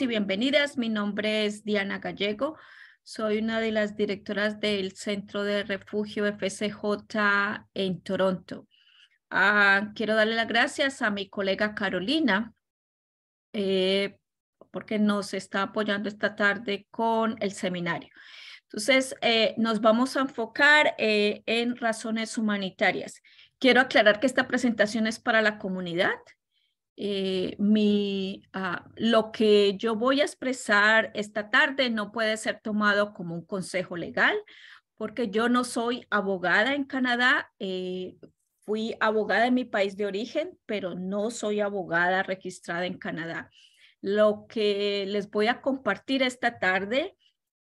y bienvenidas. Mi nombre es Diana Gallego. Soy una de las directoras del Centro de Refugio FCJ en Toronto. Ah, quiero darle las gracias a mi colega Carolina eh, porque nos está apoyando esta tarde con el seminario. Entonces, eh, nos vamos a enfocar eh, en razones humanitarias. Quiero aclarar que esta presentación es para la comunidad eh, mi, ah, lo que yo voy a expresar esta tarde no puede ser tomado como un consejo legal, porque yo no soy abogada en Canadá. Eh, fui abogada en mi país de origen, pero no soy abogada registrada en Canadá. Lo que les voy a compartir esta tarde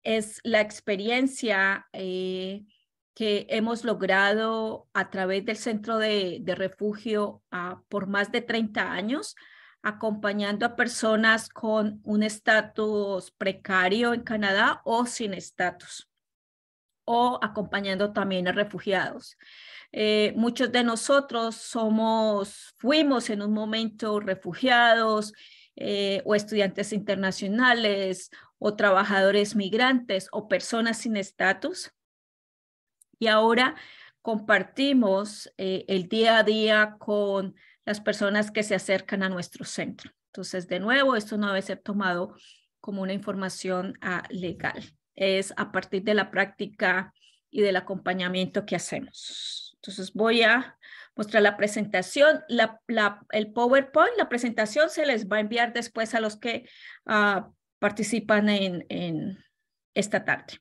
es la experiencia eh, que hemos logrado a través del centro de, refugio ah, por más de 30 años, acompañando a personas con un estatus precario en Canadá o sin estatus, o acompañando también a refugiados. Eh, muchos de nosotros somos, fuimos en un momento refugiados eh, o estudiantes internacionales o trabajadores migrantes o personas sin estatus y ahora compartimos eh, el día a día con las personas que se acercan a nuestro centro. Entonces, de nuevo, esto no debe ser tomado como una información ah, legal. Es a partir de la práctica y del acompañamiento que hacemos. Entonces, voy a mostrar la presentación, el PowerPoint, la presentación se les va a enviar después a los que ah, participan en esta tarde.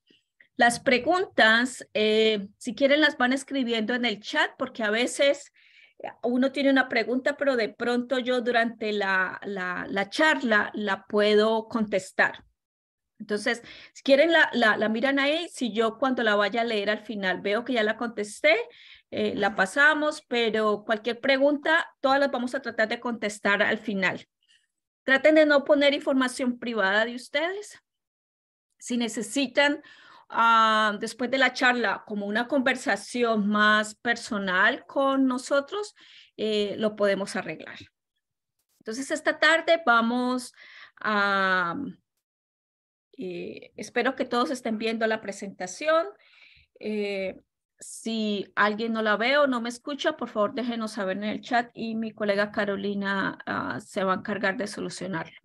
Las preguntas, eh, si quieren, las van escribiendo en el chat porque a veces eh, uno tiene una pregunta, pero de pronto yo durante la, la, charla la puedo contestar. Entonces, si quieren, la, la, miran ahí. Si yo cuando la vaya a leer al final veo que ya la contesté, eh, la pasamos, pero cualquier pregunta, todas las vamos a tratar de contestar al final. Traten de no poner información privada de ustedes. Si necesitan Ah, después de la charla como una conversación más personal con nosotros, eh, lo podemos arreglar. Entonces, esta tarde vamos a... Eh, espero que todos estén viendo la presentación. Eh, si alguien no la veo, o no me escucha, por favor déjenos saber en el chat y mi colega Carolina ah, se va a encargar de solucionarlo.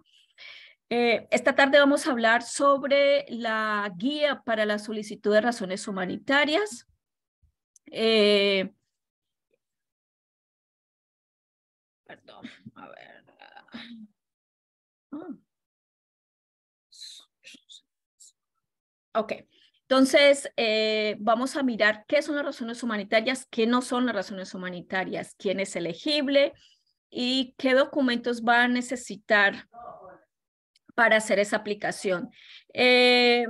Eh, esta tarde vamos a hablar sobre la guía para la solicitud de razones humanitarias. Eh, perdón, a ver. Ah. Ok, entonces eh, vamos a mirar qué son las razones humanitarias, qué no son las razones humanitarias, quién es elegible y qué documentos va a necesitar para hacer esa aplicación. Eh,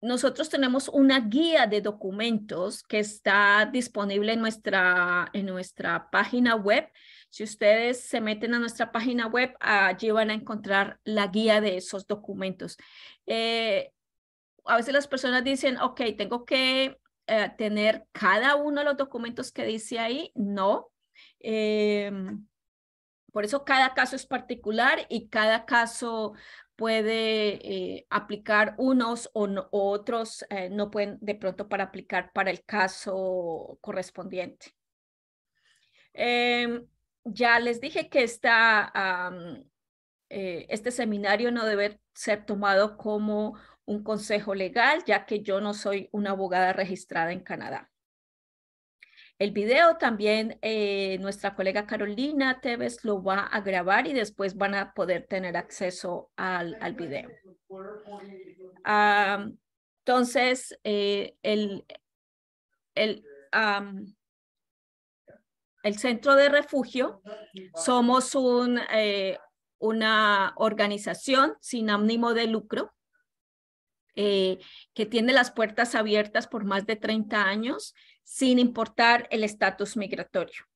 nosotros tenemos una guía de documentos que está disponible en nuestra, en nuestra página web. Si ustedes se meten a nuestra página web, allí van a encontrar la guía de esos documentos. Eh, a veces las personas dicen, ok, tengo que eh, tener cada uno de los documentos que dice ahí. No. Em, por eso cada caso es particular y cada caso puede eh, aplicar unos o, otros, eh, no pueden de pronto para aplicar para el caso correspondiente. Em, ya les dije que esta, eh, este seminario no debe ser tomado como un consejo legal, ya que yo no soy una abogada registrada en Canadá. El video también eh, nuestra colega Carolina Tevez lo va a grabar y después van a poder tener acceso al, video. entonces, eh, el, el, centro de refugio, somos un, eh, una organización sin ánimo de lucro que tiene las puertas abiertas por más de 30 años sin importar el estatus migratorio.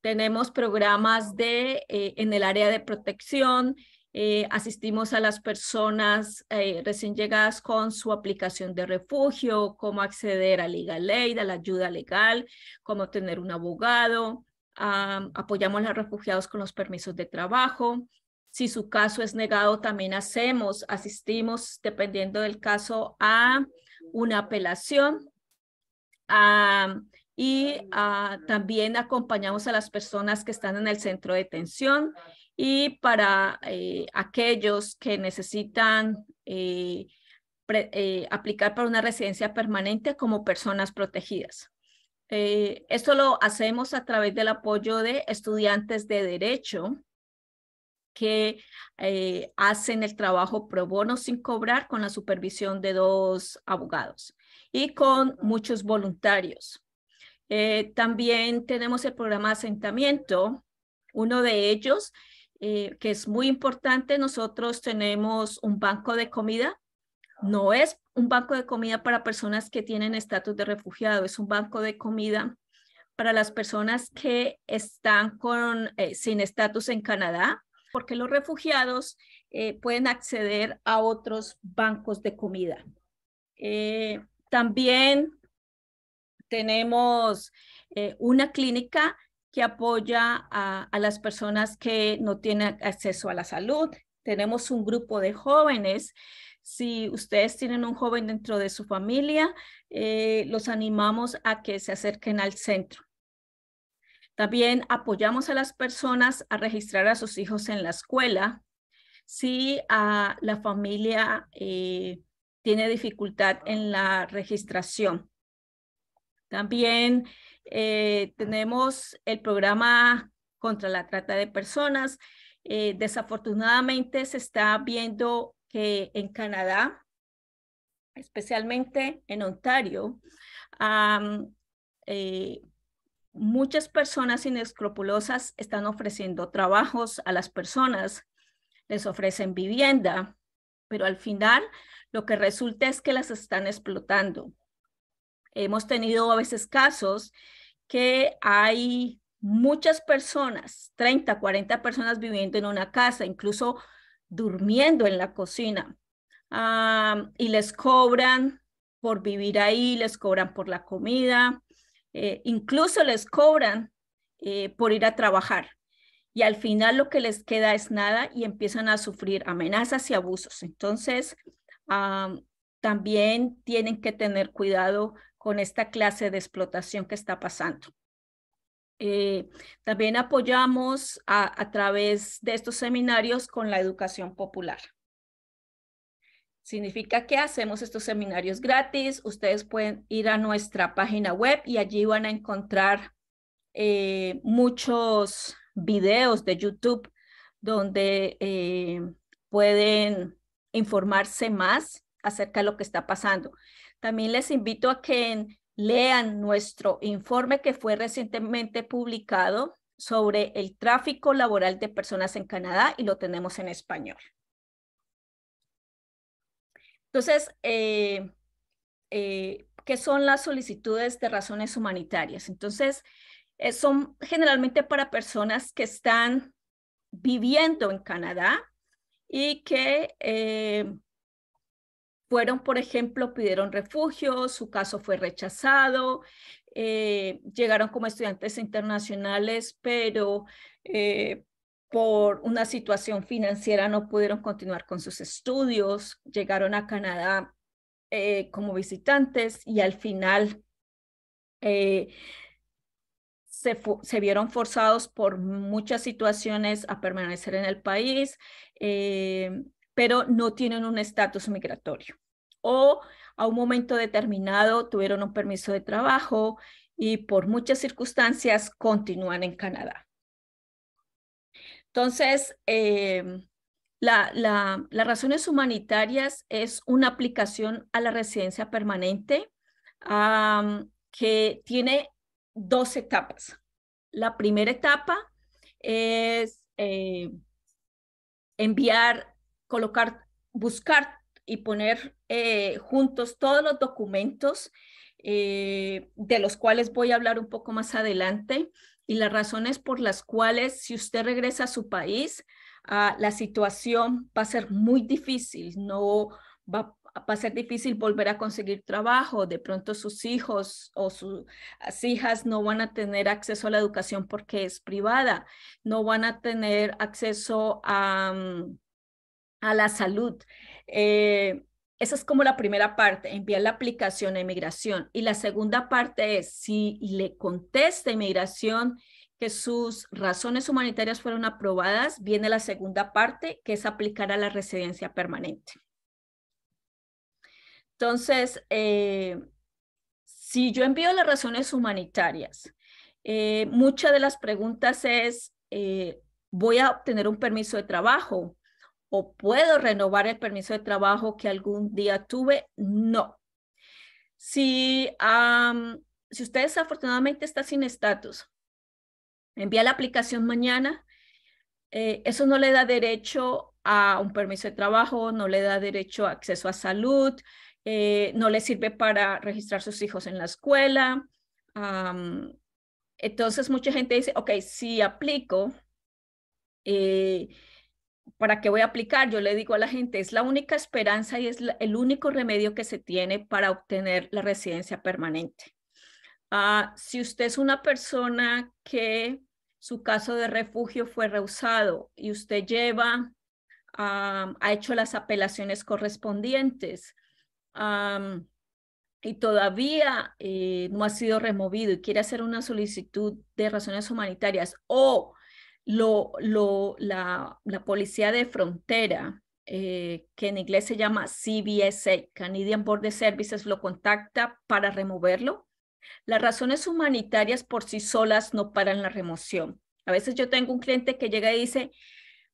Tenemos programas de, eh, en el área de protección, eh, asistimos a las personas eh, recién llegadas con su aplicación de refugio, cómo acceder a Legal Aid, a la ayuda legal, cómo tener un abogado, apoyamos a los refugiados con los permisos de trabajo. Si su caso es negado, también hacemos, asistimos, dependiendo del caso, a una apelación Ah, y ah, también acompañamos a las personas que están en el centro de detención y para eh, aquellos que necesitan eh, eh, aplicar para una residencia permanente como personas protegidas. esto lo hacemos a través del apoyo de estudiantes de derecho que hacen el trabajo pro bono sin cobrar con la supervisión de dos abogados y con muchos voluntarios. Eh, también tenemos el programa asentamiento, uno de ellos eh, que es muy importante, nosotros tenemos un banco de comida. No es un banco de comida para personas que tienen estatus de refugiado, es un banco de comida para las personas que están con, eh, sin estatus en Canadá, porque los refugiados pueden acceder a otros bancos de comida. También tenemos eh, una clínica que apoya a, las personas que no tienen acceso a la salud. Tenemos un grupo de jóvenes. Si ustedes tienen un joven dentro de su familia, eh, los animamos a que se acerquen al centro. También apoyamos a las personas a registrar a sus hijos en la escuela. Si a la familia eh, tiene dificultad en la registración. También eh, tenemos el programa contra la trata de personas. Eh, desafortunadamente se está viendo que en Canadá, especialmente en Ontario, eh, muchas personas inescrupulosas están ofreciendo trabajos a las personas, les ofrecen vivienda, pero al final lo que resulta es que las están explotando. Hemos tenido a veces casos que hay muchas personas, 30, 40 personas viviendo en una casa, incluso durmiendo en la cocina, ah, y les cobran por vivir ahí, les cobran por la comida, eh, incluso les cobran eh, por ir a trabajar. Y al final lo que les queda es nada y empiezan a sufrir amenazas y abusos. Entonces, también tienen que tener cuidado con esta clase de explotación que está pasando. Eh, también apoyamos a, través de estos seminarios con la educación popular. Significa que hacemos estos seminarios gratis. Ustedes pueden ir a nuestra página web y allí van a encontrar eh, muchos videos de YouTube donde eh, pueden informarse más acerca de lo que está pasando. También les invito a que lean nuestro informe que fue recientemente publicado sobre el tráfico laboral de personas en Canadá y lo tenemos en español. Entonces, eh, eh, ¿qué son las solicitudes de razones humanitarias? Entonces, eh, son generalmente para personas que están viviendo en Canadá y que eh, fueron, por ejemplo, pidieron refugio, su caso fue rechazado, eh, llegaron como estudiantes internacionales, pero eh, por una situación financiera no pudieron continuar con sus estudios, llegaron a Canadá como visitantes y al final se, vieron forzados por muchas situaciones a permanecer en el país, em, pero no tienen un estatus migratorio. O a un momento determinado tuvieron un permiso de trabajo y por muchas circunstancias continúan en Canadá. Entonces, em, las razones humanitarias es una aplicación a la residencia permanente que tiene dos etapas. La primera etapa es eh, enviar, colocar, buscar y poner eh, juntos todos los documentos eh, de los cuales voy a hablar un poco más adelante y las razones por las cuales si usted regresa a su país, ah, la situación va a ser muy difícil, no va, va a ser difícil volver a conseguir trabajo, de pronto sus hijos o sus hijas no van a tener acceso a la educación porque es privada, no van a tener acceso a, mm, la salud. Eh, esa es como la primera parte, enviar la aplicación a inmigración. Y la segunda parte es si le contesta inmigración que sus razones humanitarias fueron aprobadas, viene la segunda parte, que es aplicar a la residencia permanente. Entonces, eh, si yo envío las razones humanitarias, eh, muchas de las preguntas es, eh, ¿voy a obtener un permiso de trabajo? ¿O puedo renovar el permiso de trabajo que algún día tuve? No. Si, usted desafortunadamente está sin estatus, envía la aplicación mañana, eso no le da derecho a un permiso de trabajo, no le da derecho a acceso a salud, eh, no le sirve para registrar sus hijos en la escuela. entonces mucha gente dice, ok, si aplico, eh, ¿para qué voy a aplicar? Yo le digo a la gente, es la única esperanza y es el único remedio que se tiene para obtener la residencia permanente. Ah, si usted es una persona que su caso de refugio fue rehusado y usted lleva, ha hecho las apelaciones correspondientes, y todavía eh, no ha sido removido y quiere hacer una solicitud de razones humanitarias o lo, lo, la, policía de frontera, eh, que en inglés se llama CBSA, Canadian Border Services, lo contacta para removerlo, las razones humanitarias por sí solas no paran la remoción. A veces yo tengo un cliente que llega y dice,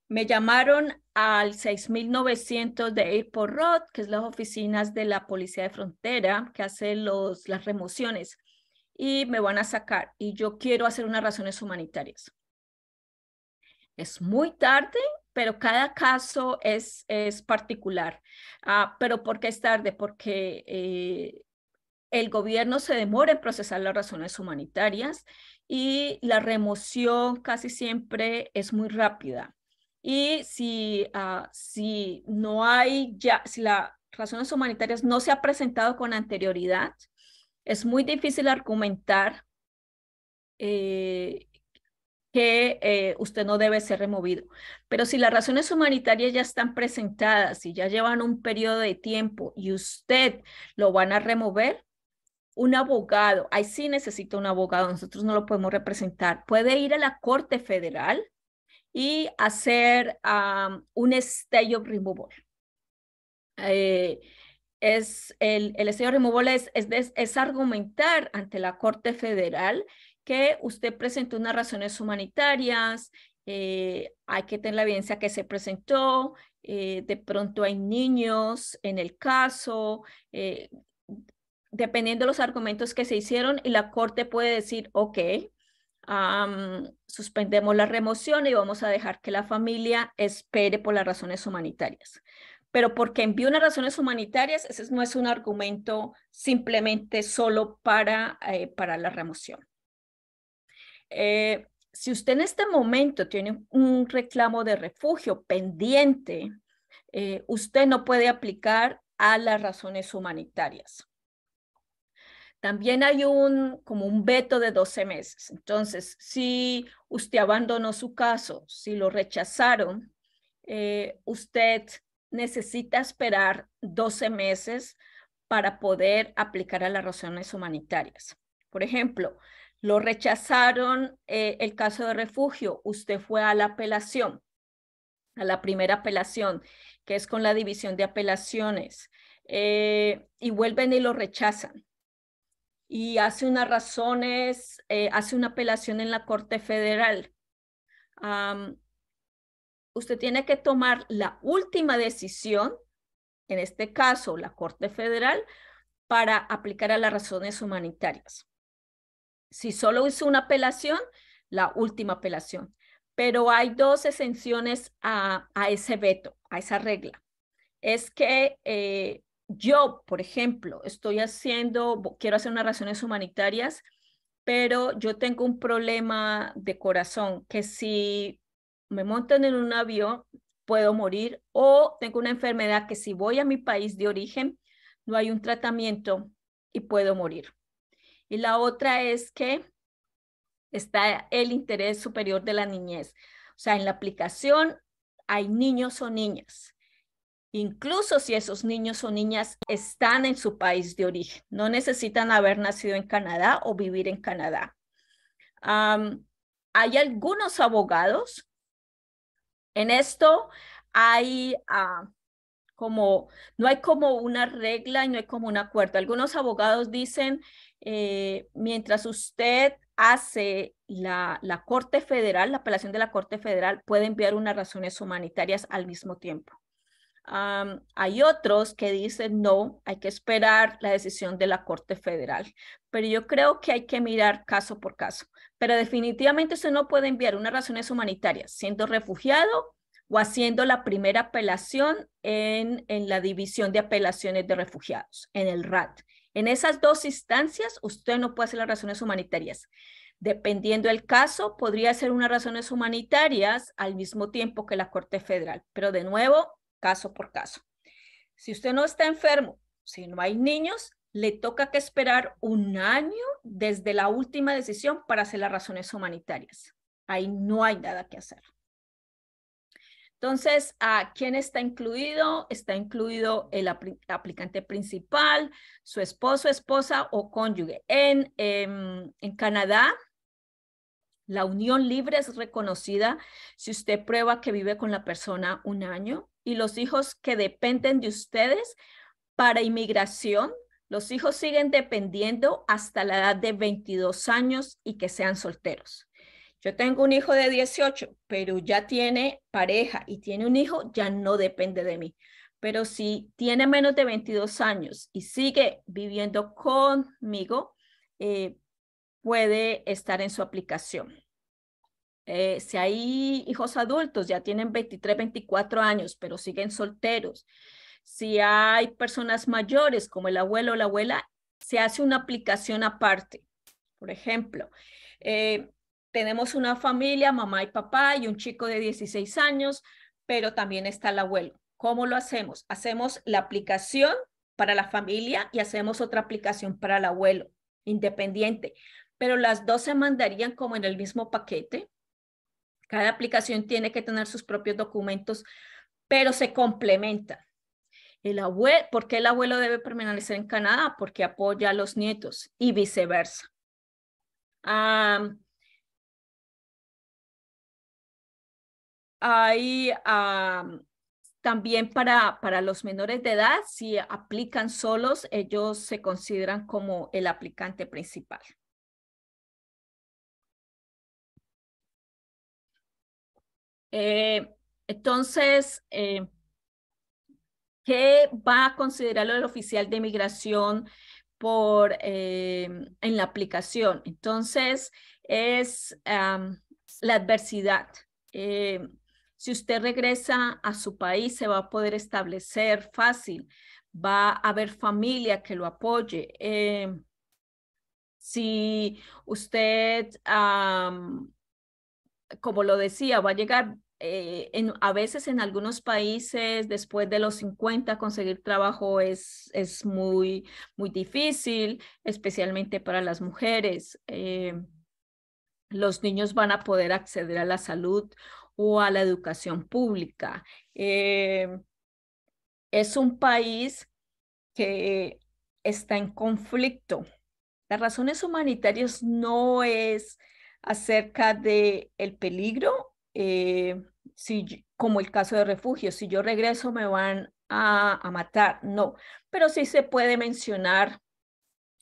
me llamaron al 6900 de Airport Road, que es las oficinas de la Policía de Frontera, que hace los, las remociones, y me van a sacar. Y yo quiero hacer unas razones humanitarias. Es muy tarde, pero cada caso es, es particular. Ah, pero ¿por qué es tarde? Porque eh, el gobierno se demora en procesar las razones humanitarias y la remoción casi siempre es muy rápida y si, ah, si no hay ya, si las razones humanitarias no se ha presentado con anterioridad, es muy difícil argumentar eh, que eh, usted no debe ser removido. Pero si las razones humanitarias ya están presentadas y ya llevan un periodo de tiempo y usted lo van a remover, un abogado, ahí sí necesita un abogado, nosotros no lo podemos representar, puede ir a la Corte Federal y hacer un estello of removal. Eh, el, el of removal es, es, argumentar ante la Corte Federal que usted presentó unas razones humanitarias, eh, hay que tener la evidencia que se presentó, eh, de pronto hay niños en el caso, dependiendo de los argumentos que se hicieron, y la corte puede decir, ok, suspendemos la remoción y vamos a dejar que la familia espere por las razones humanitarias. Pero porque envío unas razones humanitarias, ese no es un argumento simplemente solo para, eh, la remoción. Eh, si usted en este momento tiene un reclamo de refugio pendiente, eh, usted no puede aplicar a las razones humanitarias. También hay un, como un veto de 12 meses. Entonces, si usted abandonó su caso, si lo rechazaron, eh, usted necesita esperar 12 meses para poder aplicar a las razones humanitarias. Por ejemplo, lo rechazaron eh, el caso de refugio, usted fue a la apelación, a la primera apelación, que es con la división de apelaciones, eh, y vuelven y lo rechazan y hace unas razones, eh, hace una apelación en la Corte Federal. usted tiene que tomar la última decisión, en este caso la Corte Federal, para aplicar a las razones humanitarias. Si solo hizo una apelación, la última apelación. Pero hay dos exenciones a, ese veto, a esa regla. Es que eh, yo, por ejemplo, estoy haciendo, quiero hacer unas razones humanitarias, pero yo tengo un problema de corazón, que si me montan en un avión, puedo morir, o tengo una enfermedad que si voy a mi país de origen, no hay un tratamiento y puedo morir. Y la otra es que está el interés superior de la niñez. O sea, en la aplicación hay niños o niñas incluso si esos niños o niñas están en su país de origen. No necesitan haber nacido en Canadá o vivir en Canadá. hay algunos abogados. En esto hay ah, como, no hay como una regla y no hay como un acuerdo. Algunos abogados dicen, eh, mientras usted hace la Corte Federal, la apelación de la Corte Federal, puede enviar unas razones humanitarias al mismo tiempo hay otros que dicen no, hay que esperar la decisión de la Corte Federal, pero yo creo que hay que mirar caso por caso. Pero definitivamente usted no puede enviar unas razones humanitarias siendo refugiado o haciendo la primera apelación en, la División de Apelaciones de Refugiados, en el RAT. En esas dos instancias usted no puede hacer las razones humanitarias. Dependiendo del caso, podría ser unas razones humanitarias al mismo tiempo que la Corte Federal. Pero de nuevo, caso por caso. Si usted no está enfermo, si no hay niños, le toca que esperar un año desde la última decisión para hacer las razones humanitarias. Ahí no hay nada que hacer. Entonces, ¿a quién está incluido? Está incluido el aplicante principal, su esposo, esposa o cónyuge. Em, en Canadá, la unión libre es reconocida si usted prueba que vive con la persona un año y los hijos que dependen de ustedes para inmigración, los hijos siguen dependiendo hasta la edad de 22 años y que sean solteros. Yo tengo un hijo de 18, pero ya tiene pareja y tiene un hijo, ya no depende de mí. Pero si tiene menos de 22 años y sigue viviendo conmigo, eh, puede estar en su aplicación. Eh, si hay hijos adultos, ya tienen 23, 24 años, pero siguen solteros. Si hay personas mayores como el abuelo o la abuela, se hace una aplicación aparte. Por ejemplo, eh, tenemos una familia, mamá y papá y un chico de 16 años, pero también está el abuelo. ¿Cómo lo hacemos? Hacemos la aplicación para la familia y hacemos otra aplicación para el abuelo, independiente, pero las dos se mandarían como en el mismo paquete cada aplicación tiene que tener sus propios documentos, pero se complementa. El ¿Por qué el abuelo debe permanecer en Canadá? Porque apoya a los nietos y viceversa. también para, para los menores de edad, si aplican solos, ellos se consideran como el aplicante principal. Eh, entonces, eh, ¿qué va a considerar el oficial de migración por, eh, en la aplicación? Entonces, es la adversidad. si usted regresa a su país, se va a poder establecer fácil, va a haber familia que lo apoye. si usted como lo decía, va a llegar eh, a veces en algunos países después de los 50 conseguir trabajo es, es muy, muy difícil, especialmente para las mujeres. Eh, los niños van a poder acceder a la salud o a la educación pública. Eh, es un país que está en conflicto. Las razones humanitarias no es acerca del el peligro eh, si, como el caso de refugio, si yo regreso me van a, matar, no, pero sí se puede mencionar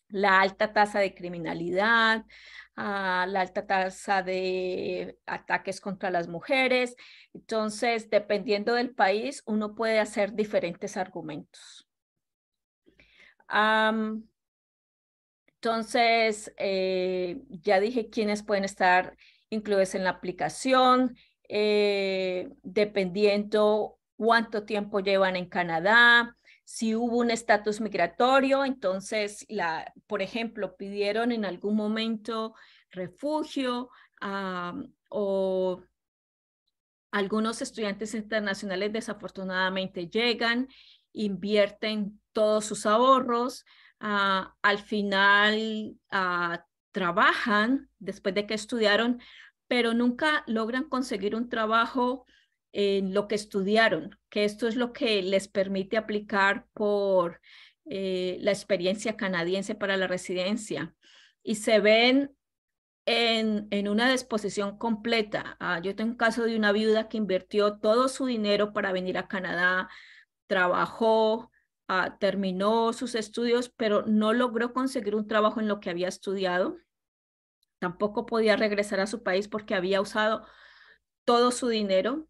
la alta tasa de criminalidad, ah, la alta tasa de ataques contra las mujeres. Entonces, dependiendo del país, uno puede hacer diferentes argumentos. entonces, eh, ya dije quiénes pueden estar incluyes en la aplicación, eh, dependiendo cuánto tiempo llevan en Canadá, si hubo un estatus migratorio, entonces, la, por ejemplo, pidieron en algún momento refugio ah, o algunos estudiantes internacionales desafortunadamente llegan, invierten todos sus ahorros, ah, al final ah, trabajan después de que estudiaron, pero nunca logran conseguir un trabajo en lo que estudiaron, que esto es lo que les permite aplicar por eh, la experiencia canadiense para la residencia. Y se ven en, una disposición completa. Ah, yo tengo un caso de una viuda que invirtió todo su dinero para venir a Canadá, trabajó, ah, terminó sus estudios, pero no logró conseguir un trabajo en lo que había estudiado Tampoco podía regresar a su país porque había usado todo su dinero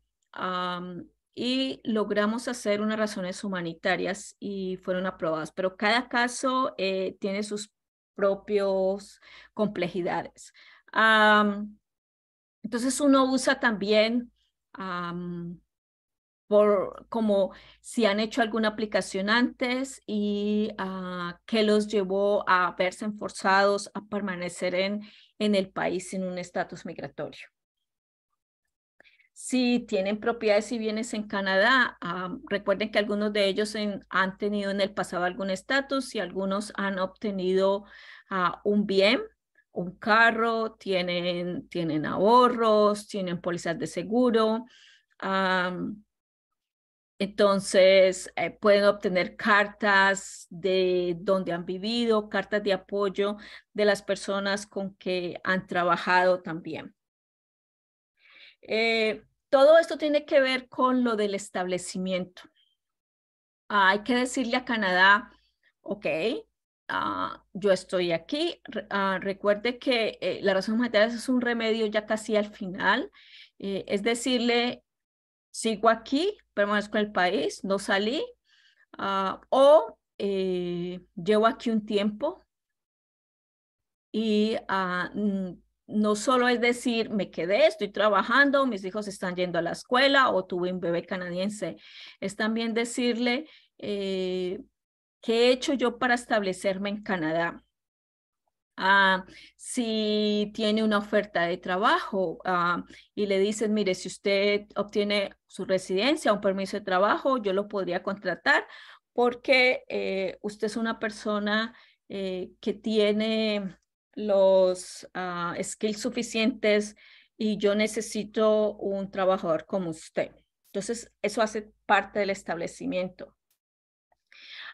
y logramos hacer unas razones humanitarias y fueron aprobadas. Pero cada caso eh, tiene sus propias complejidades. entonces uno usa también por como si han hecho alguna aplicación antes y ah, que los llevó a verse forzados a permanecer en, en el país sin un estatus migratorio. Si tienen propiedades y bienes en Canadá, recuerden que algunos de ellos han tenido en el pasado algún estatus y algunos han obtenido ah, un bien, un carro, tienen, tienen ahorros, tienen pólizas de seguro, entonces, eh, pueden obtener cartas de donde han vivido, cartas de apoyo de las personas con que han trabajado también. Eh, todo esto tiene que ver con lo del establecimiento. Ah, hay que decirle a Canadá, ok, ah, yo estoy aquí. Ah, recuerde que eh, la razón humanitaria es un remedio ya casi al final. es decirle, sigo aquí, permanezco en el país, no salí, ah, o eh, llevo aquí un tiempo y ah, no solo es decir, me quedé, estoy trabajando, mis hijos están yendo a la escuela o tuve un bebé canadiense, es también decirle, eh, ¿qué he hecho yo para establecerme en Canadá? Ah, si tiene una oferta de trabajo ah, y le dicen, mire, si usted obtiene su residencia, un permiso de trabajo, yo lo podría contratar porque eh, usted es una persona eh, que tiene los ah, skills suficientes y yo necesito un trabajador como usted. Entonces, eso hace parte del establecimiento.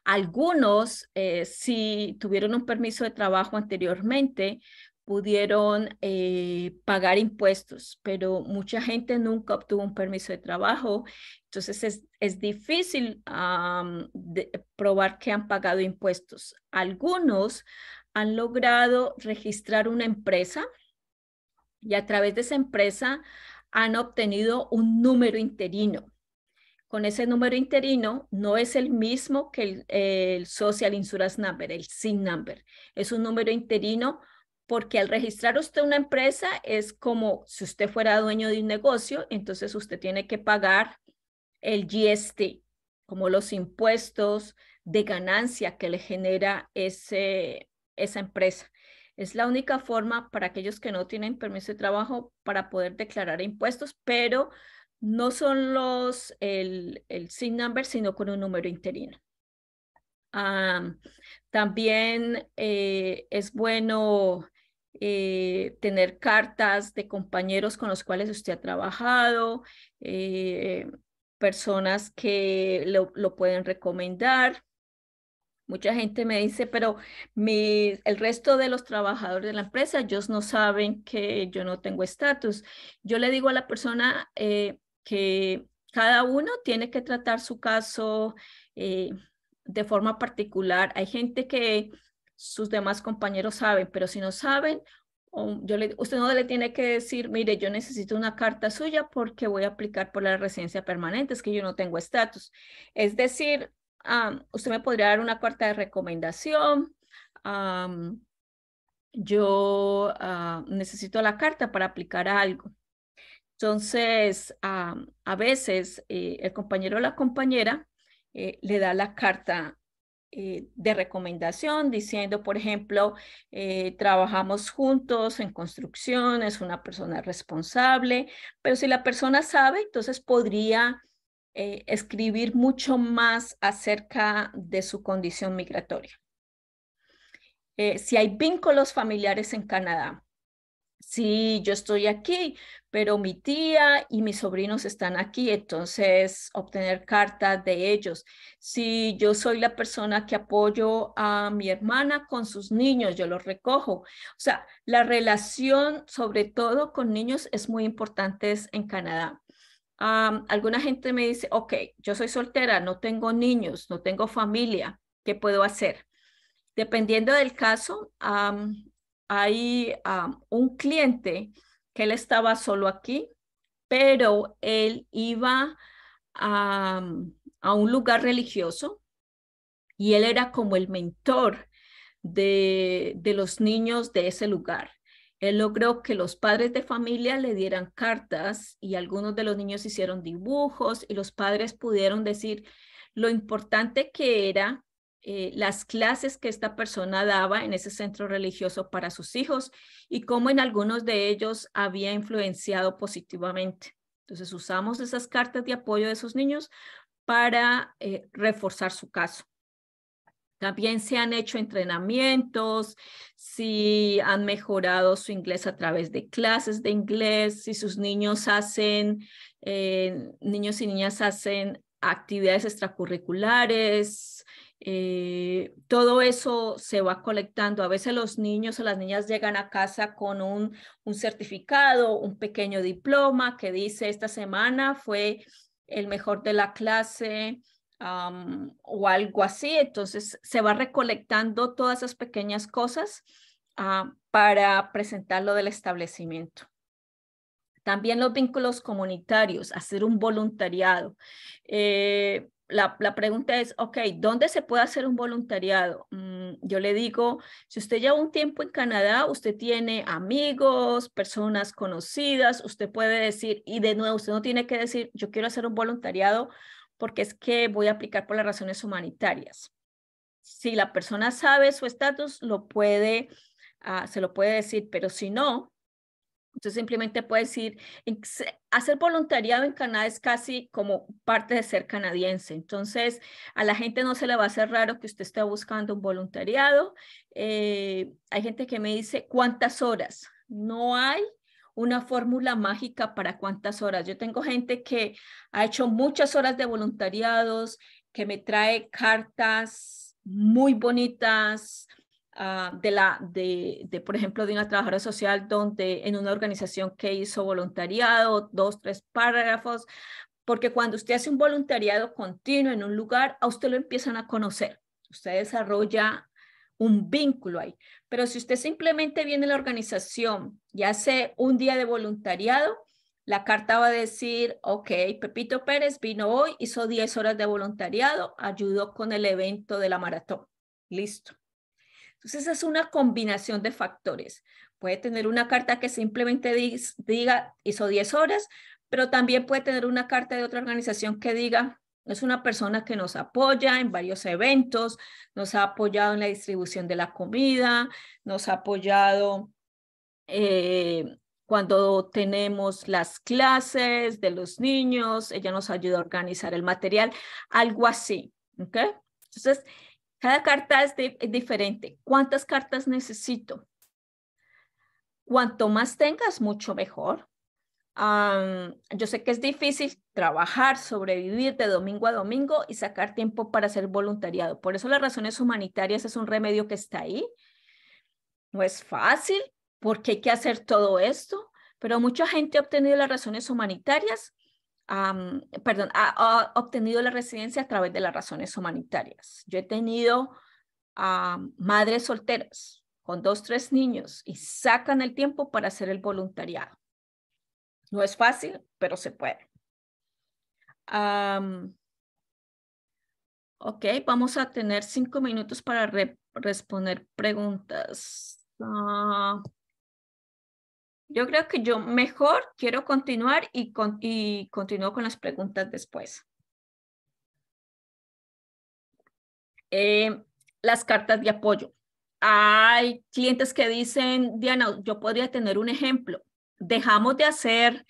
Algunos, eh, si tuvieron un permiso de trabajo anteriormente, pudieron eh, pagar impuestos, pero mucha gente nunca obtuvo un permiso de trabajo. Entonces es, difícil probar que han pagado impuestos. Algunos han logrado registrar una empresa y a través de esa empresa han obtenido un número interino con ese número interino no es el mismo que el, Social Insurance Number, el SIN Number. Es un número interino porque al registrar usted una empresa es como si usted fuera dueño de un negocio, entonces usted tiene que pagar el GST, como los impuestos de ganancia que le genera ese, esa empresa. Es la única forma para aquellos que no tienen permiso de trabajo para poder declarar impuestos, pero no son los, el, el number, sino con un número interino. también eh, es bueno eh, tener cartas de compañeros con los cuales usted ha trabajado, eh, personas que lo, pueden recomendar. Mucha gente me dice, pero el resto de los trabajadores de la empresa, ellos no saben que yo no tengo estatus. Yo le digo a la persona, que cada uno tiene que tratar su caso eh, de forma particular. Hay gente que sus demás compañeros saben, pero si no saben, yo le, usted no le tiene que decir, mire, yo necesito una carta suya porque voy a aplicar por la residencia permanente, es que yo no tengo estatus. Es decir, usted me podría dar una carta de recomendación. yo ah, necesito la carta para aplicar algo. Entonces, a veces eh, el compañero o la compañera eh, le da la carta eh, de recomendación diciendo, por ejemplo, trabajamos juntos en construcción, es una persona responsable, pero si la persona sabe, entonces podría escribir mucho más acerca de su condición migratoria. si hay vínculos familiares en Canadá, si yo estoy aquí, pero mi tía y mis sobrinos están aquí, entonces obtener cartas de ellos. Si yo soy la persona que apoyo a mi hermana con sus niños, yo los recojo. O sea, la relación sobre todo con niños es muy importante en Canadá. alguna gente me dice, ok, yo soy soltera, no tengo niños, no tengo familia, ¿qué puedo hacer? Dependiendo del caso, hay ah, un cliente que él estaba solo aquí, pero él iba ah, a, un lugar religioso y él era como el mentor de, de, los niños de ese lugar. Él logró que los padres de familia le dieran cartas y algunos de los niños hicieron dibujos y los padres pudieron decir lo importante que era eh, las clases que esta persona daba en ese centro religioso para sus hijos y cómo en algunos de ellos había influenciado positivamente. Entonces usamos esas cartas de apoyo de esos niños para eh, reforzar su caso. También se han hecho entrenamientos, si han mejorado su inglés a través de clases de inglés, si sus niños hacen, eh, niños y niñas hacen actividades extracurriculares, eh, todo eso se va colectando. A veces los niños o las niñas llegan a casa con un, un certificado, un pequeño diploma que dice esta semana fue el mejor de la clase o algo así. Entonces se va recolectando todas esas pequeñas cosas ah, para presentarlo del establecimiento. También los vínculos comunitarios, hacer un voluntariado. Eh, la, pregunta es, ok, ¿dónde se puede hacer un voluntariado? Mm, yo le digo, si usted lleva un tiempo en Canadá, usted tiene amigos, personas conocidas, usted puede decir, y de nuevo, usted no tiene que decir, yo quiero hacer un voluntariado porque es que voy a aplicar por las razones humanitarias. Si la persona sabe su estatus, lo puede, ah, se lo puede decir, pero si no, entonces simplemente puede decir hacer voluntariado en Canadá es casi como parte de ser canadiense. Entonces a la gente no se le va a hacer raro que usted esté buscando un voluntariado. Eh, hay gente que me dice, ¿cuántas horas? No hay una fórmula mágica para cuántas horas. Yo tengo gente que ha hecho muchas horas de voluntariados, que me trae cartas muy bonitas, Ah, de, la, de, de, por ejemplo, de una trabajadora social donde en una organización que hizo voluntariado, dos, tres párrafos, porque cuando usted hace un voluntariado continuo en un lugar, a usted lo empiezan a conocer, usted desarrolla un vínculo ahí. Pero si usted simplemente viene a la organización y hace un día de voluntariado, la carta va a decir, ok, Pepito Pérez vino hoy, hizo 10 horas de voluntariado, ayudó con el evento de la maratón. Listo. Entonces es una combinación de factores. Puede tener una carta que simplemente diga hizo 10 horas, pero también puede tener una carta de otra organización que diga es una persona que nos apoya en varios eventos, nos ha apoyado en la distribución de la comida, nos ha apoyado eh, cuando tenemos las clases de los niños, ella nos ayuda a organizar el material, algo así. Entonces, cada carta es, diferente. ¿Cuántas cartas necesito? Cuanto más tengas, mucho mejor. yo sé que es difícil trabajar, sobrevivir de domingo a domingo y sacar tiempo para hacer voluntariado. Por eso las razones humanitarias es un remedio que está ahí. No es fácil porque hay que hacer todo esto, pero mucha gente ha obtenido las razones humanitarias perdón, ha, obtenido la residencia a través de las razones humanitarias. Yo he tenido madres solteras con dos, tres niños y sacan el tiempo para hacer el voluntariado. No es fácil, pero se puede. ok, vamos a tener cinco minutos para responder preguntas. Ah, yo creo que yo mejor quiero continuar y, continúo con las preguntas después. Eh, las cartas de apoyo. Hay clientes que dicen, Diana, yo podría tener un ejemplo. Dejamos de hacer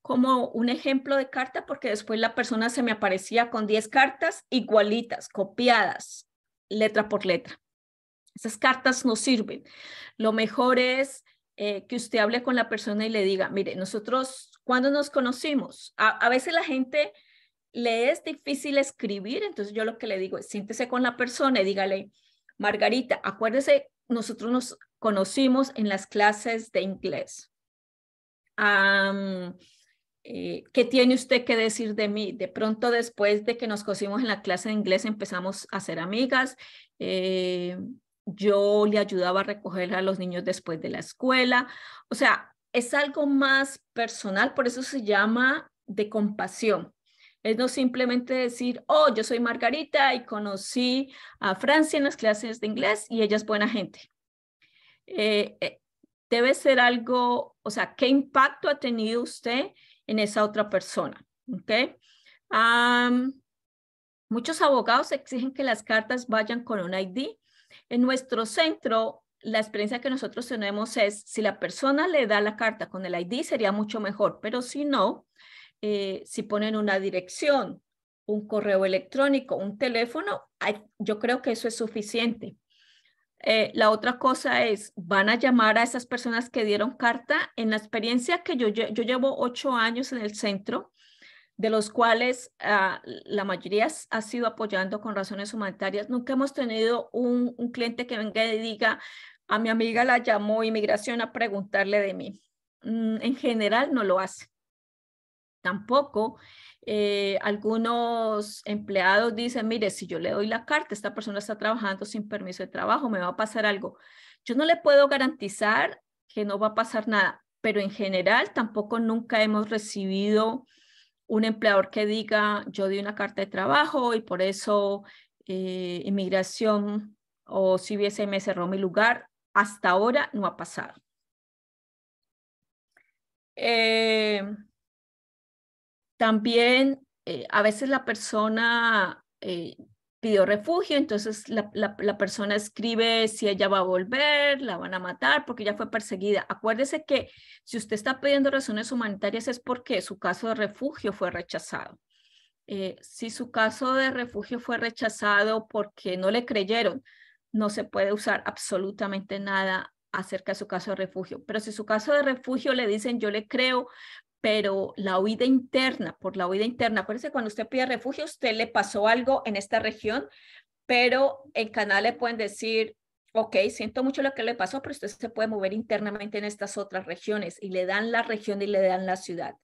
como un ejemplo de carta porque después la persona se me aparecía con 10 cartas igualitas, copiadas, letra por letra. Esas cartas no sirven. Lo mejor es eh, que usted hable con la persona y le diga, mire, nosotros, cuando nos conocimos? A, veces la gente le es difícil escribir, entonces yo lo que le digo es, siéntese con la persona y dígale, Margarita, acuérdese, nosotros nos conocimos en las clases de inglés. Eh, ¿Qué tiene usted que decir de mí? De pronto después de que nos conocimos en la clase de inglés empezamos a ser amigas. Eh, yo le ayudaba a recoger a los niños después de la escuela. O sea, es algo más personal, por eso se llama de compasión. Es no simplemente decir, oh, yo soy Margarita y conocí a Francia en las clases de inglés y ella es buena gente. Eh, eh, debe ser algo, o sea, ¿qué impacto ha tenido usted en esa otra persona? muchos abogados exigen que las cartas vayan con un ID en nuestro centro, la experiencia que nosotros tenemos es, si la persona le da la carta con el ID, sería mucho mejor, pero si no, eh, si ponen una dirección, un correo electrónico, un teléfono, yo creo que eso es suficiente. Eh, la otra cosa es, van a llamar a esas personas que dieron carta. En la experiencia que yo llevo ocho años en el centro, de los cuales ah, la mayoría ha sido apoyando con razones humanitarias. Nunca hemos tenido un, cliente que venga y diga, a mi amiga la llamó inmigración a preguntarle de mí. Mm, en general no lo hace. Tampoco eh, algunos empleados dicen, mire, si yo le doy la carta, esta persona está trabajando sin permiso de trabajo, me va a pasar algo. Yo no le puedo garantizar que no va a pasar nada, pero en general tampoco nunca hemos recibido un empleador que diga, yo di una carta de trabajo y por eso eh, inmigración o CBS me cerró mi lugar, hasta ahora no ha pasado. Eh, también eh, a veces la persona pidió refugio, entonces la, persona escribe si ella va a volver, la van a matar porque ya fue perseguida. Acuérdese que si usted está pidiendo razones humanitarias es porque su caso de refugio fue rechazado. Eh, si su caso de refugio fue rechazado porque no le creyeron, no se puede usar absolutamente nada acerca de su caso de refugio. Pero si su caso de refugio le dicen yo le creo pero la huida interna, por la huida interna, acuérdense, cuando usted pide refugio, usted le pasó algo en esta región, pero el canal le pueden decir, ok, siento mucho lo que le pasó, pero usted se puede mover internamente en estas otras regiones y le dan la región y le dan la ciudad.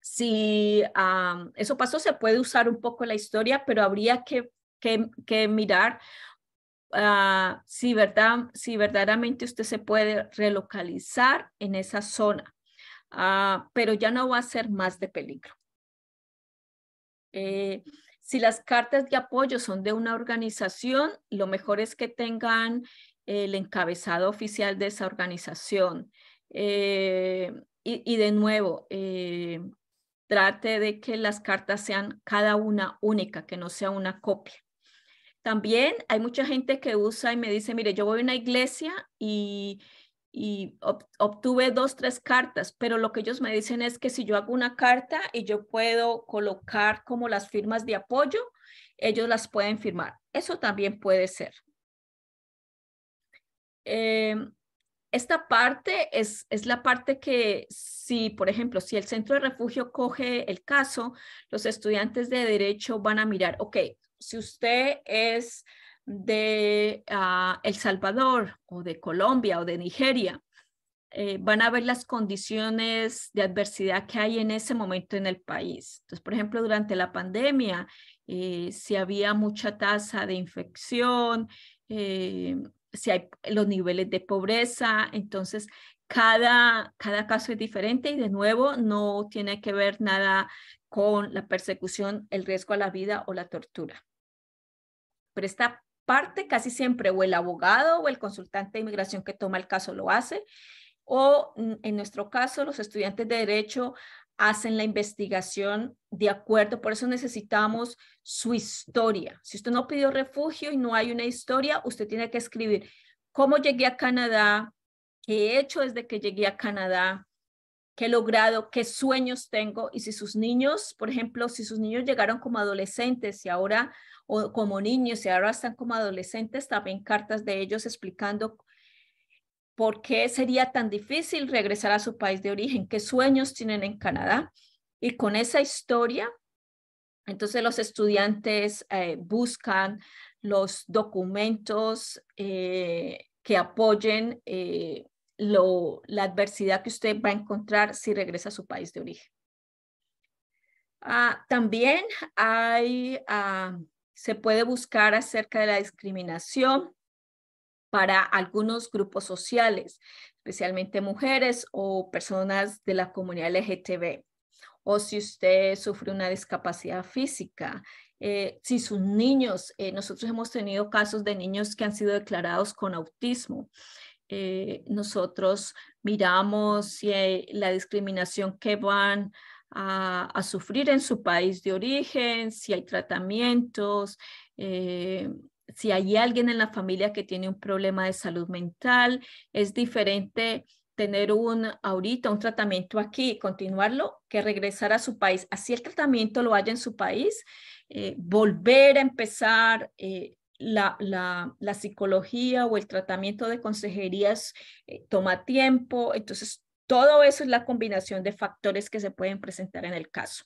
si eso pasó, se puede usar un poco la historia, pero habría que, mirar ah, si, verdad, si verdaderamente usted se puede relocalizar en esa zona. Ah, pero ya no va a ser más de peligro. Eh, si las cartas de apoyo son de una organización, lo mejor es que tengan el encabezado oficial de esa organización. Eh, y, de nuevo, eh, trate de que las cartas sean cada una única, que no sea una copia. También hay mucha gente que usa y me dice, mire, yo voy a una iglesia y, y obtuve dos, tres cartas, pero lo que ellos me dicen es que si yo hago una carta y yo puedo colocar como las firmas de apoyo, ellos las pueden firmar. Eso también puede ser. Em, esta parte es, es la parte que si, por ejemplo, si el centro de refugio coge el caso, los estudiantes de derecho van a mirar, ok, si usted es de ah, El Salvador o de Colombia o de Nigeria, eh, van a ver las condiciones de adversidad que hay en ese momento en el país. Entonces, por ejemplo, durante la pandemia, eh, si había mucha tasa de infección, eh, si hay los niveles de pobreza, entonces cada, caso es diferente y de nuevo no tiene que ver nada con la persecución, el riesgo a la vida o la tortura. Pero esta parte, casi siempre o el abogado o el consultante de inmigración que toma el caso lo hace, o en nuestro caso los estudiantes de derecho hacen la investigación de acuerdo, por eso necesitamos su historia. Si usted no pidió refugio y no hay una historia, usted tiene que escribir cómo llegué a Canadá, qué he hecho desde que llegué a Canadá, qué he logrado, qué sueños tengo y si sus niños, por ejemplo, si sus niños llegaron como adolescentes y ahora o como niños y ahora están como adolescentes, también cartas de ellos explicando por qué sería tan difícil regresar a su país de origen, qué sueños tienen en Canadá. Y con esa historia, entonces los estudiantes eh, buscan los documentos eh, que apoyen eh, lo, la adversidad que usted va a encontrar si regresa a su país de origen. Ah, también hay ah, se puede buscar acerca de la discriminación para algunos grupos sociales, especialmente mujeres o personas de la comunidad LGTB. O si usted sufre una discapacidad física, eh, si sus niños, eh, nosotros hemos tenido casos de niños que han sido declarados con autismo. Eh, nosotros miramos si la discriminación que van a, sufrir en su país de origen, si hay tratamientos, eh, si hay alguien en la familia que tiene un problema de salud mental, es diferente tener un ahorita un tratamiento aquí y continuarlo que regresar a su país. Así el tratamiento lo haya en su país, eh, volver a empezar eh, la, psicología o el tratamiento de consejerías toma tiempo. Entonces, todo eso es la combinación de factores que se pueden presentar en el caso.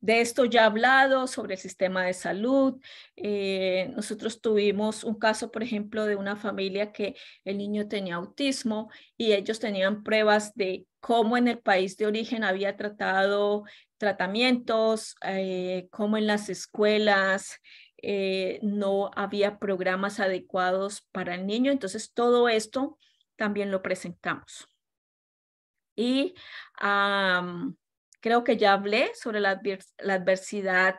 de esto ya he hablado sobre el sistema de salud. Eh, nosotros tuvimos un caso, por ejemplo, de una familia que el niño tenía autismo y ellos tenían pruebas de cómo en el país de origen había tratado tratamientos, eh, cómo en las escuelas eh, no había programas adecuados para el niño. Entonces, todo esto también lo presentamos. Y creo que ya hablé sobre la, adversidad,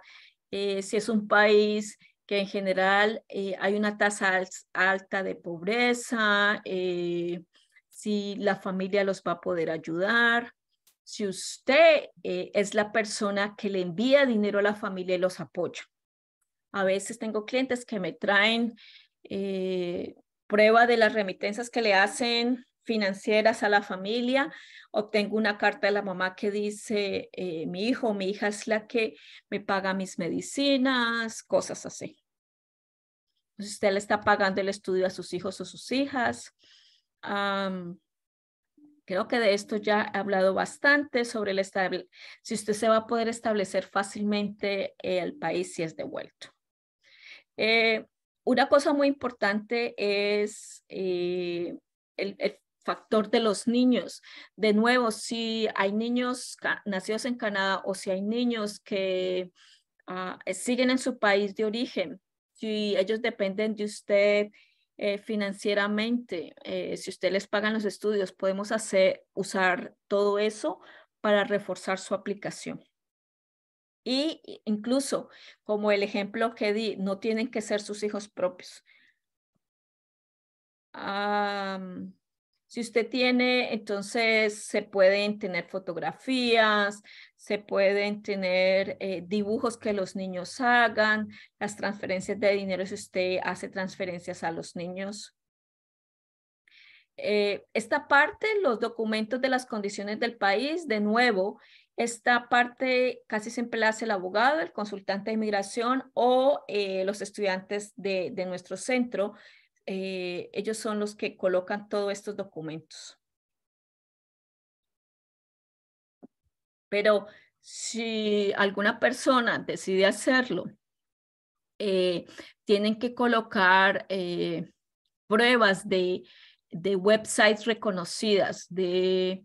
eh, si es un país que en general eh, hay una tasa alta de pobreza, eh, si la familia los va a poder ayudar, si usted es la persona que le envía dinero a la familia y los apoya. A veces tengo clientes que me traen prueba de las remitencias que le hacen financieras a la familia, obtengo una carta de la mamá que dice, eh, mi hijo o mi hija es la que me paga mis medicinas, cosas así. usted le está pagando el estudio a sus hijos o sus hijas. creo que de esto ya he hablado bastante sobre el si usted se va a poder establecer fácilmente el país si es devuelto. Eh, una cosa muy importante es eh, el, factor de los niños. De nuevo, si hay niños nacidos en Canadá o si hay niños que ah, eh, siguen en su país de origen, si ellos dependen de usted eh, financieramente, si usted les pagan los estudios, podemos hacer, usar todo eso para reforzar su aplicación. Y incluso, como el ejemplo que di, no tienen que ser sus hijos propios. si usted tiene, entonces se pueden tener fotografías, se pueden tener eh, dibujos que los niños hagan, las transferencias de dinero si usted hace transferencias a los niños. Eh, esta parte, los documentos de las condiciones del país, de nuevo, esta parte casi siempre la hace el abogado, el consultante de inmigración o eh, los estudiantes de, nuestro centro. Eh, ellos son los que colocan todos estos documentos. Pero si alguna persona decide hacerlo, eh, tienen que colocar pruebas de, de websites reconocidas, de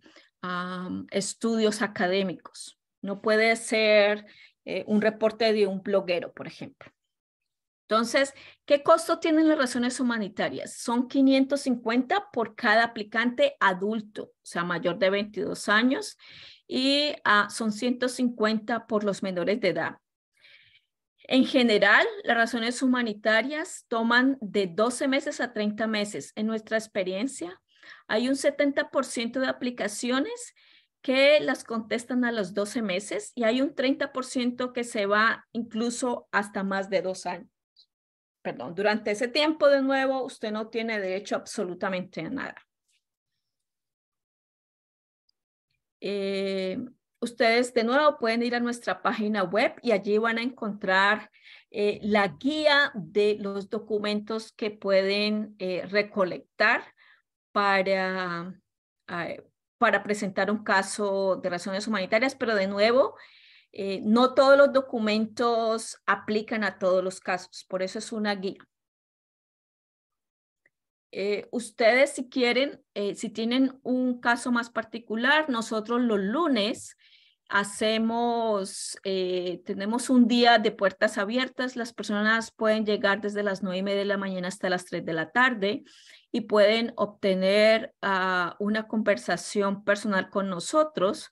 estudios académicos. No puede ser eh, un reporte de un bloguero, por ejemplo. Entonces, ¿qué costo tienen las razones humanitarias? Son 550 por cada aplicante adulto, o sea, mayor de 22 años, y ah, son 150 por los menores de edad. En general, las razones humanitarias toman de 12 meses a 30 meses. En nuestra experiencia, hay un 70% de aplicaciones que las contestan a los 12 meses y hay un 30% que se va incluso hasta más de dos años. Perdón, durante ese tiempo de nuevo usted no tiene derecho absolutamente a nada. Eh, ustedes de nuevo pueden ir a nuestra página web y allí van a encontrar eh, la guía de los documentos que pueden eh, recolectar para, para presentar un caso de razones humanitarias, pero de nuevo, eh, no todos los documentos aplican a todos los casos, por eso es una guía. Eh, ustedes si quieren, eh, si tienen un caso más particular, nosotros los lunes hacemos, eh, tenemos un día de puertas abiertas, las personas pueden llegar desde las 9 y media de la mañana hasta las 3 de la tarde y pueden obtener ah, una conversación personal con nosotros.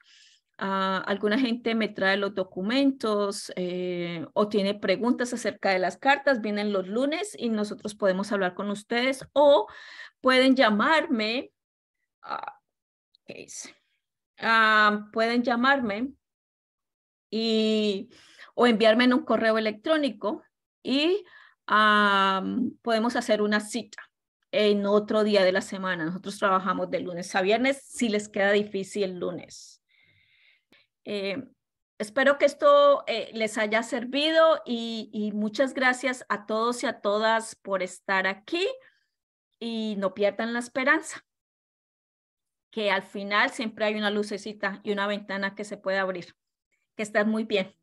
Ah, alguna gente me trae los documentos eh, o tiene preguntas acerca de las cartas, vienen los lunes y nosotros podemos hablar con ustedes o pueden llamarme. Ah, Ah, pueden llamarme y, o enviarme en un correo electrónico y ah, podemos hacer una cita en otro día de la semana. Nosotros trabajamos de lunes a viernes si les queda difícil el lunes. Eh, espero que esto eh, les haya servido y, muchas gracias a todos y a todas por estar aquí y no pierdan la esperanza que al final siempre hay una lucecita y una ventana que se puede abrir. Que estás muy bien.